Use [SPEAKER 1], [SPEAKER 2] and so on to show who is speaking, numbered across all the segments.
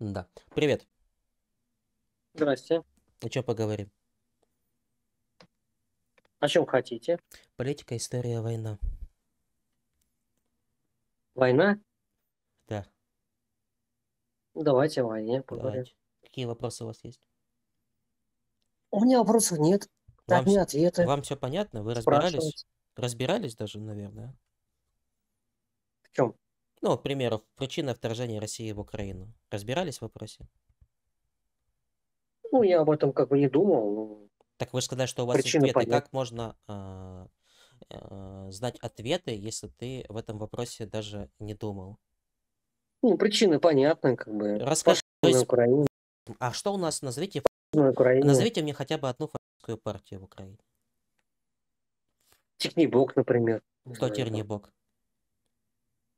[SPEAKER 1] Да. Привет. Здрасте. О чем поговорим?
[SPEAKER 2] О чем хотите?
[SPEAKER 1] Политика, история, война. Война? Да. Давайте о войне поговорим. Какие вопросы у вас есть?
[SPEAKER 2] У меня вопросов нет. Вам, Одни ответы. Вам
[SPEAKER 1] все понятно? Вы разбирались? Разбирались даже, наверное? А? чем? Ну, к примеру, причина вторжения России в Украину. Разбирались
[SPEAKER 2] в вопросе? Ну, я об этом как бы не думал. Так вы же сказали, что у вас есть ответы. понятна. Как
[SPEAKER 1] можно а, э, знать ответы, если ты в этом вопросе даже не думал?
[SPEAKER 2] Ну, причины понятны, как бы. Расскажи, то на есть, Украине,
[SPEAKER 1] а что у нас, назовите, ф-
[SPEAKER 2] на Украине. назовите мне хотя бы одну фашистскую партию в Украине. Технибок, например. Не Кто знаю,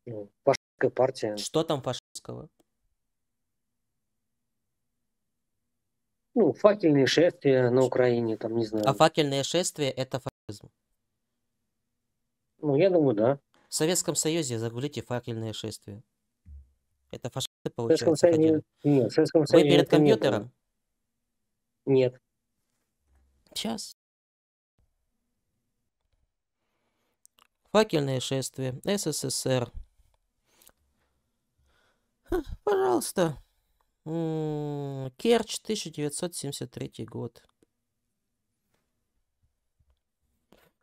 [SPEAKER 2] ну, фашистская партия. Что
[SPEAKER 1] там фашистского?
[SPEAKER 2] Ну, факельные шествия на Украине, там, не знаю. А
[SPEAKER 1] факельное шествие – это фашизм?
[SPEAKER 2] Ну, я думаю, да.
[SPEAKER 1] В Советском Союзе загуглите факельное шествие. Это фашисты, получается, в Союзе...
[SPEAKER 2] Нет, в Советском Союзе Вы перед компьютером?
[SPEAKER 1] Нет. нет. Сейчас. Факельное шествие, СССР, Пожалуйста. Керч, 1973 год.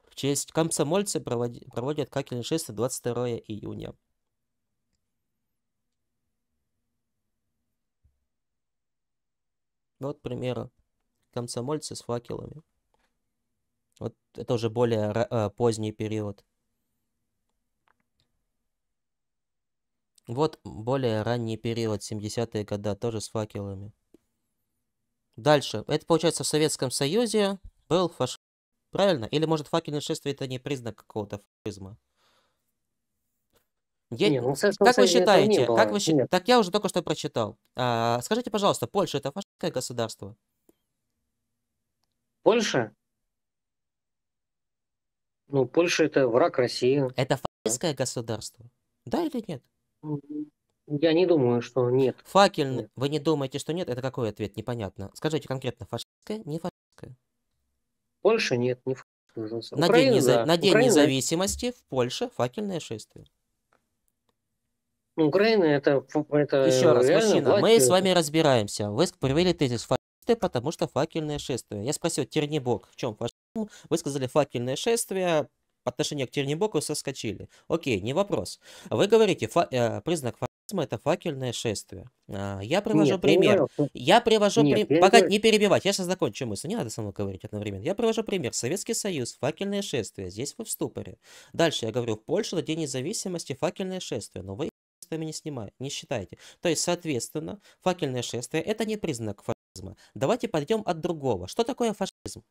[SPEAKER 1] В честь комсомольцы проводи- проводят какельные шествие 22 июня. Вот, к примеру, комсомольцы с факелами. Вот это уже более э, поздний период. Вот более ранний период, 70-е годы, тоже с факелами. Дальше. Это получается в Советском Союзе был фашизм. Правильно? Или может факельное шествие это не признак какого-то фашизма? Я... Не, ну, как вы считаете? Как вы... Так я уже только что прочитал. А, скажите, пожалуйста, Польша это фашистское государство? Польша?
[SPEAKER 2] Ну, Польша это враг России. Это
[SPEAKER 1] фашистское да. государство. Да или нет? Я
[SPEAKER 2] не думаю, что нет. Факельный.
[SPEAKER 1] Нет. Вы не думаете, что нет? Это какой ответ? Непонятно. Скажите конкретно, фашистская,
[SPEAKER 2] не фашистская? Польша нет, не фашистская. На, Украина, день, неза... да. на день независимости
[SPEAKER 1] в Польше факельное шествие.
[SPEAKER 2] Ну, Украина это... это Еще раз, мужчина, власть... мы с вами
[SPEAKER 1] разбираемся. Вы привели тезис фашисты, потому что факельное шествие. Я спросил, Тернебок, в чем фашизм? Вы сказали факельное шествие, по отношению к Тернебоку соскочили. Окей, не вопрос. Вы говорите, фа- э, признак фашизма это факельное шествие. А, я привожу Нет, пример. Не я привожу пример. при... я Пока не перебивать, я сейчас закончу мысль. Не надо со мной говорить одновременно. Я привожу пример. Советский Союз, факельное шествие. Здесь вы в ступоре. Дальше я говорю, в Польше на День независимости факельное шествие. Но вы шествиями не, снимаете, не считаете. То есть, соответственно, факельное шествие это не признак фашизма. Давайте пойдем от другого. Что такое фашизм?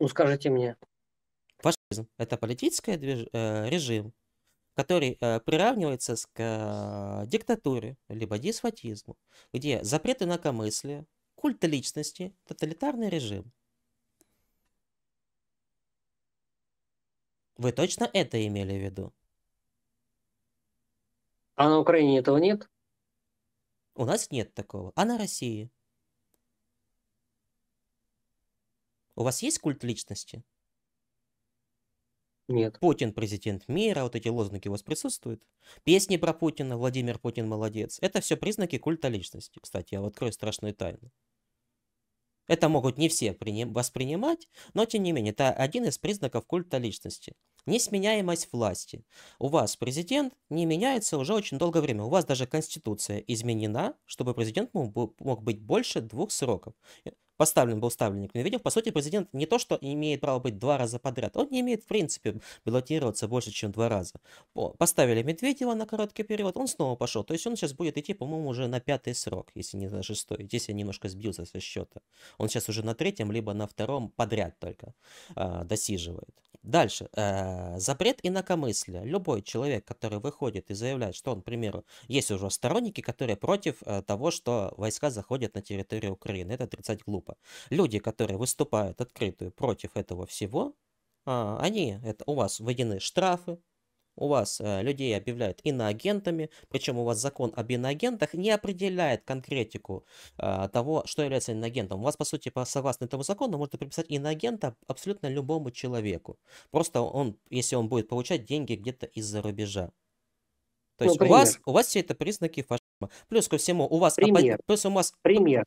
[SPEAKER 2] Ну, скажите мне.
[SPEAKER 1] Фашизм – это политический движ... э, режим, который э, приравнивается к э, диктатуре, либо дисфатизму, где запреты на комыслие, культа личности, тоталитарный режим. Вы точно это имели в виду?
[SPEAKER 2] А на Украине
[SPEAKER 1] этого нет? У нас нет такого. А на России? У вас есть культ личности? Нет. Путин президент мира, вот эти лозунги у вас присутствуют. Песни про Путина, Владимир Путин молодец. Это все признаки культа личности. Кстати, я открою страшную тайну. Это могут не все воспринимать, но тем не менее, это один из признаков культа личности. Несменяемость власти. У вас президент не меняется уже очень долгое время. У вас даже конституция изменена, чтобы президент мог быть больше двух сроков поставлен был ставленник Медведев, по сути, президент не то, что имеет право быть два раза подряд, он не имеет, в принципе, баллотироваться больше, чем два раза. Поставили Медведева на короткий период, он снова пошел. То есть он сейчас будет идти, по-моему, уже на пятый срок, если не на шестой. Здесь я немножко сбился со счета. Он сейчас уже на третьем, либо на втором подряд только а, досиживает. Дальше. Э, запрет инакомыслия. Любой человек, который выходит и заявляет, что он, к примеру, есть уже сторонники, которые против э, того, что войска заходят на территорию Украины. Это отрицать глупо. Люди, которые выступают открытую против этого всего, а, они, это у вас введены штрафы, у вас э, людей объявляют иноагентами, причем у вас закон об иноагентах не определяет конкретику э, того, что является иноагентом. У вас, по сути, по согласно этому закону, можно приписать иноагента абсолютно любому человеку. Просто он, если он будет получать деньги где-то из-за рубежа.
[SPEAKER 3] То ну, есть у вас,
[SPEAKER 1] у вас все это признаки фашизма. Плюс ко всему, у вас... Пример. Оппози... Плюс у вас... Пример.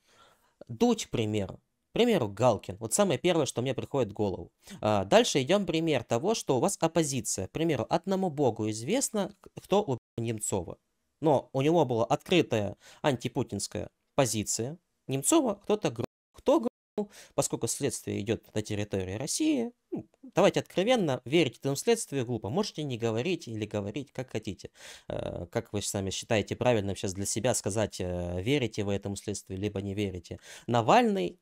[SPEAKER 1] Дуть пример примеру, Галкин. Вот самое первое, что мне приходит в голову. А, дальше идем пример того, что у вас оппозиция. К примеру, одному богу известно, кто убил Немцова. Но у него была открытая антипутинская позиция. Немцова кто-то кто грохнул, поскольку следствие идет на территории России. Ну, давайте откровенно, верить этому следствию глупо. Можете не говорить или говорить, как хотите. Э, как вы сами считаете правильным сейчас для себя сказать, э, верите вы этому следствию, либо не верите. Навальный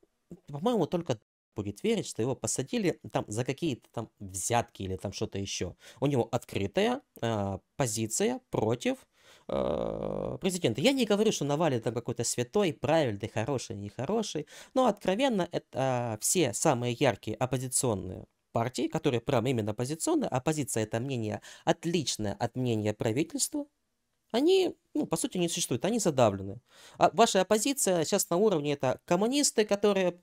[SPEAKER 1] по-моему, только будет верить, что его посадили там за какие-то там взятки или там что-то еще. У него открытая э, позиция против э, президента. Я не говорю, что Навальный там какой-то святой, правильный, хороший, нехороший, но откровенно это э, все самые яркие оппозиционные партии, которые прям именно оппозиционные, оппозиция а это мнение отличное от мнения правительства, они, ну, по сути, не существуют, они задавлены. А ваша оппозиция сейчас на уровне это коммунисты, которые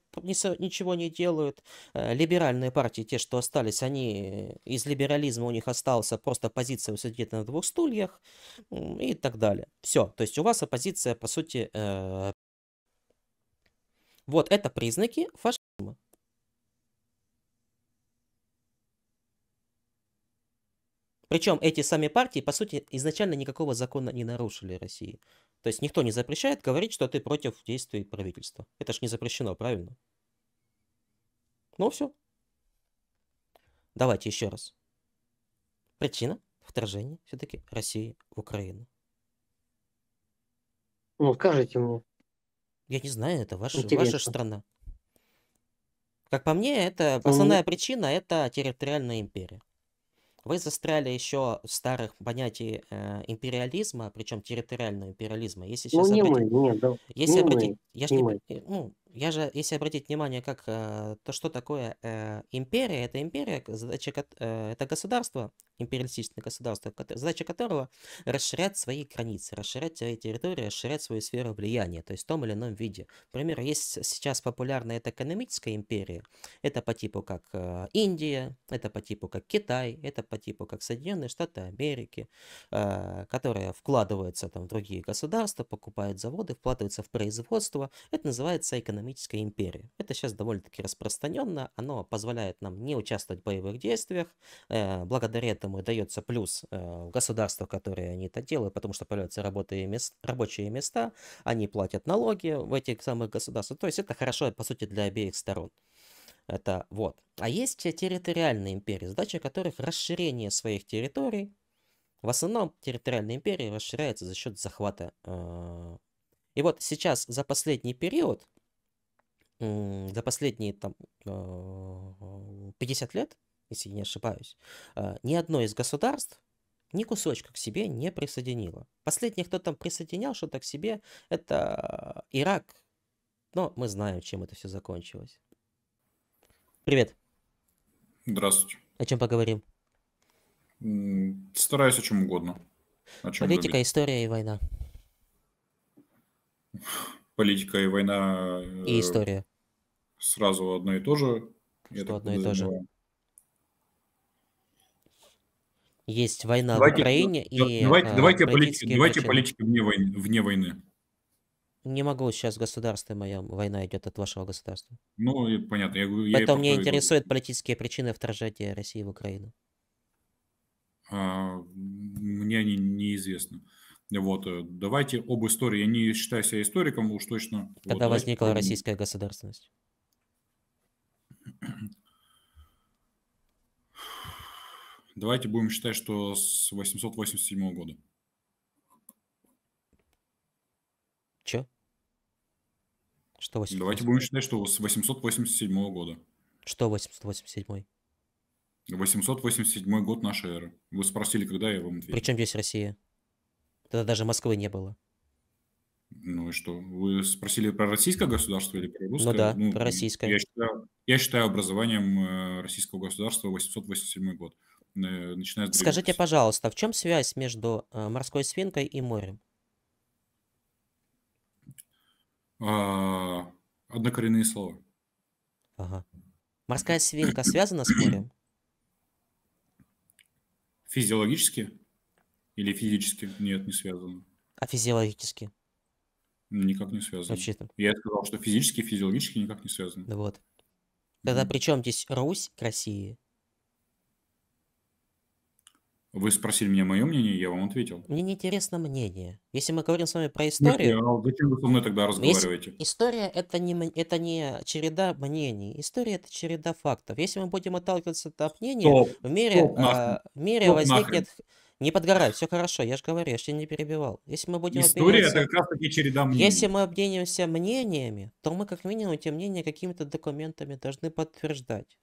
[SPEAKER 1] ничего не делают, э, либеральные партии, те, что остались, они э, из либерализма у них остался просто позиция усидеть на двух стульях и так далее. Все, то есть у вас оппозиция, по сути, э... вот это признаки фашизма. Причем эти сами партии, по сути, изначально никакого закона не нарушили России. То есть никто не запрещает говорить, что ты против действий правительства. Это ж не запрещено, правильно? Ну все. Давайте еще раз. Причина вторжения все-таки России в Украину. Ну, скажите мне. Я не знаю, это ваша, ваша страна. Как по мне, это основная mm причина это территориальная империя. Вы застряли еще в старых понятий э, империализма, причем территориального империализма. Если сейчас ну, не обратить, мы, нет, да. если не обратить, мы, я же не, мы. Э, ну, я же, если обратить внимание, как э, то, что такое э, империя, это империя, задача, э, это государство, империалистичное государство, задача которого расширять свои границы, расширять свои территории, расширять свою сферу влияния, то есть в том или ином виде. Например, есть сейчас популярная это экономическая империя, это по типу как э, Индия, это по типу как Китай, это по типу как Соединенные Штаты Америки, э, которые вкладываются там в другие государства, покупают заводы, вкладываются в производство. Это называется экономическая империя. Это сейчас довольно-таки распространенно, оно позволяет нам не участвовать в боевых действиях, э, благодаря этому этому дается плюс э, государству, которое они это делают, потому что появляются мест, рабочие места, они платят налоги в этих самых государствах. То есть это хорошо, по сути, для обеих сторон. Это вот. А есть территориальные империи, задача которых расширение своих территорий. В основном территориальные империи расширяются за счет захвата. Э, и вот сейчас за последний период, за последние там 50 э, лет, если я не ошибаюсь, э, ни одно из государств ни кусочка к себе не присоединило. последний кто там присоединял что-то к себе, это Ирак. Но мы знаем, чем это все закончилось.
[SPEAKER 3] Привет. Здравствуйте. О чем поговорим? Стараюсь о чем угодно. О чем Политика,
[SPEAKER 1] любить. история и война.
[SPEAKER 3] Политика и война... И история. Э, сразу одно и то же. Что одно и то же? Есть война давайте, в Украине да, и... Давайте, э, давайте, политики, давайте политики вне войны, вне войны.
[SPEAKER 1] Не могу, сейчас государство моя война идет от вашего государства.
[SPEAKER 3] Ну, понятно. Я, я Поэтому меня интересуют
[SPEAKER 1] политические причины вторжения России в Украину.
[SPEAKER 3] А, мне они неизвестны. Вот, э, давайте об истории. Я не считаю себя историком, уж точно. Когда вот, возникла давайте...
[SPEAKER 1] российская государственность?
[SPEAKER 3] Давайте будем считать, что с 887 года. Че? Что 887? Давайте будем считать, что с 887 года. Что 887? 887 год нашей эры. Вы спросили, когда я вам ответил. Причем
[SPEAKER 1] здесь Россия? Тогда даже Москвы не было.
[SPEAKER 3] Ну и что? Вы спросили про российское государство или про русское? Ну да, ну, про российское. Я считаю, я считаю образованием э, российского государства 887 год. Э, начинают... Двигаться. Скажите,
[SPEAKER 1] пожалуйста, в чем связь между э, морской свинкой и морем?
[SPEAKER 3] А, однокоренные слова. Ага. Морская свинка связана с морем? Физиологически или физически? Нет, не связано. А физиологически? Никак не связано. Вообще -то. Я сказал, что физически и физиологически никак не связано. вот. Тогда mm при чем здесь Русь к России? Вы спросили меня мое мнение, я вам ответил.
[SPEAKER 1] Мне не интересно мнение. Если мы говорим с вами про историю...
[SPEAKER 3] Ну, а зачем вы со мной тогда разговариваете?
[SPEAKER 1] История это не, это не череда мнений. История это череда фактов. Если мы будем отталкиваться от мнения, стоп, в мире, стоп, а, в мире стоп, возникнет... Нахрен. Не подгорай, все хорошо, я же говорю, я же не перебивал. Если мы будем История это как раз таки череда мнений. Если мы объединимся мнениями, то мы как минимум эти мнения какими-то документами должны подтверждать.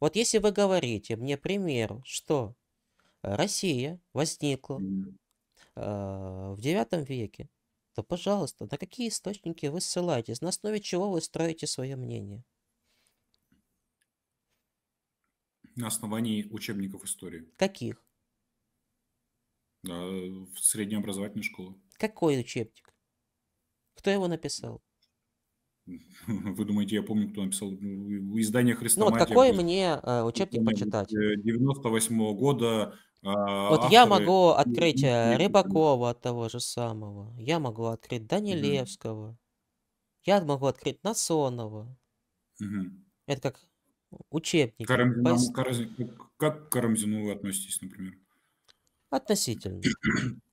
[SPEAKER 1] Вот если вы говорите мне, пример, что Россия возникла а, в IX веке, то, пожалуйста, на какие источники вы ссылаетесь, на основе чего вы строите свое мнение?
[SPEAKER 3] На основании учебников истории. Каких? Да, в среднеобразовательной школе.
[SPEAKER 1] Какой учебник? Кто его написал?
[SPEAKER 3] Вы думаете, я помню, кто написал издание Христоматия? Ну вот какой мне а, учебник почитать? 98 -го года а, вот авторы... я могу открыть э,
[SPEAKER 1] Рыбакова от того же самого. Я могу открыть Данилевского. Угу. Я могу открыть Насонова. Угу. Это как учебник. Карамзину, Пос...
[SPEAKER 3] как к Карамзину вы относитесь, например? Относительно.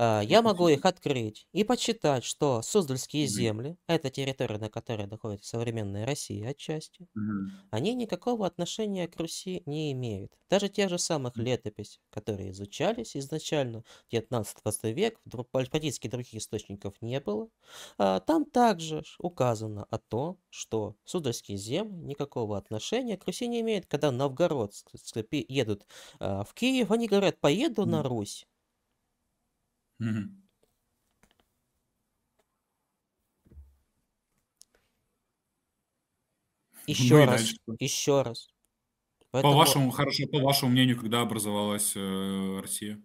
[SPEAKER 1] А, я могу их открыть и подсчитать, что Суздальские земли, это территория, на которой находится современная Россия отчасти, они никакого отношения к Руси не имеют. Даже тех же самых летописей, которые изучались изначально, 19-20 век, практически других источников не было, а, там также указано о том, что Суздальские земли никакого отношения к Руси не имеют. Когда новгородцы едут а, в Киев, они говорят, поеду на Русь. Мгм. Ну Еще раз, дальше еще раз.
[SPEAKER 2] По вашему,
[SPEAKER 3] хорошо, по вашему мнению, когда образовалась э, Россия?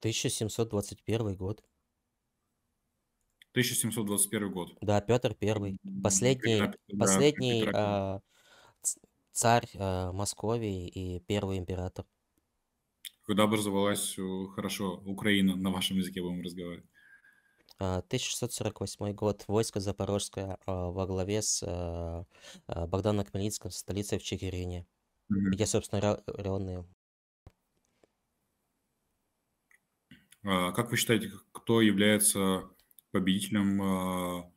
[SPEAKER 3] 1721 год. 1721 год. Да,
[SPEAKER 1] Петр Первый, М, Когда, последний, да, последний Петра Первого. А, царь а, Московии и первый император
[SPEAKER 3] когда образовалась э, хорошо Украина, на вашем языке будем разговаривать. 1648 а, год. Войско
[SPEAKER 1] Запорожское а, во главе с а, Богданом Хмельницким, столицей в Чигирине, mm-hmm. Я, собственно, районный.
[SPEAKER 3] Как вы считаете, кто является победителем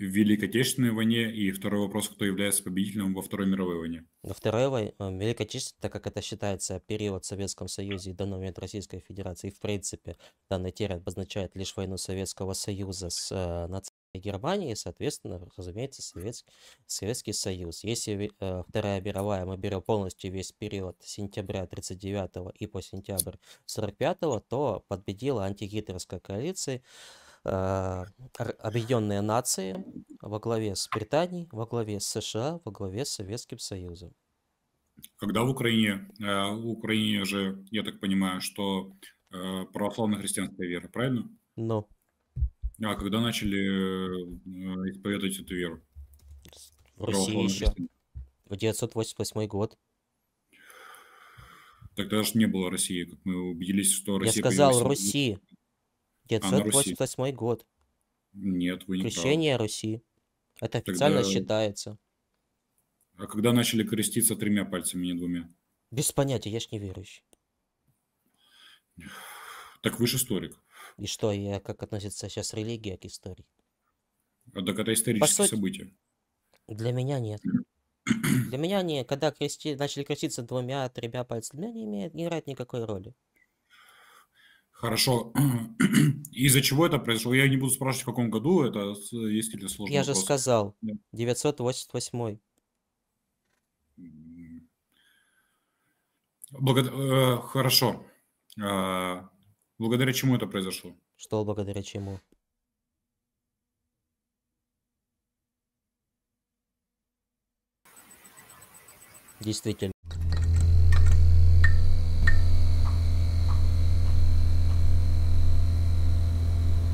[SPEAKER 3] в Великой Отечественной войне? И второй вопрос, кто является победителем во Второй мировой войне? Во Второй войне, э, Великой Отечественной, так как это считается период в Советском Союзе и до момент Российской Федерации, и в принципе
[SPEAKER 1] данный термин обозначает лишь войну Советского Союза с э, нацистами, Германии, соответственно, разумеется, Советский, Советский Союз. Если э, Вторая мировая, мы берем полностью весь период с сентября 39 и по сентябрь 45, то победила антигитлеровская коалиция а, Объединенные Нации во главе с Британией, во главе с США, во главе с Советским Союзом.
[SPEAKER 3] Когда в Украине, а, в Украине же, я так понимаю, что а, православно-христианская вера, правильно? Ну. А когда начали исповедовать эту веру? В России еще. В 988 год. Тогда же не было России, как мы убедились, что Россия... Я сказал, Руси. 588 а год. Нет, вы не Крещение правы. Руси. Это официально Тогда... считается. А когда начали креститься тремя пальцами, а не двумя?
[SPEAKER 1] Без понятия, я ж не верующий.
[SPEAKER 3] Так вы же историк. И
[SPEAKER 1] что, я а как относится сейчас религия к истории?
[SPEAKER 3] А так это историческое сути, событие. Для меня нет.
[SPEAKER 1] Для меня не, когда крести, начали креститься двумя, тремя пальцами, для меня не, имеет, не играет никакой роли.
[SPEAKER 3] Хорошо. Из-за чего это произошло? Я не буду спрашивать, в каком году это, есть ли сложный Я вопрос. же сказал, 988 Благо... Э, хорошо. А, благодаря чему это произошло? Что благодаря чему? Действительно.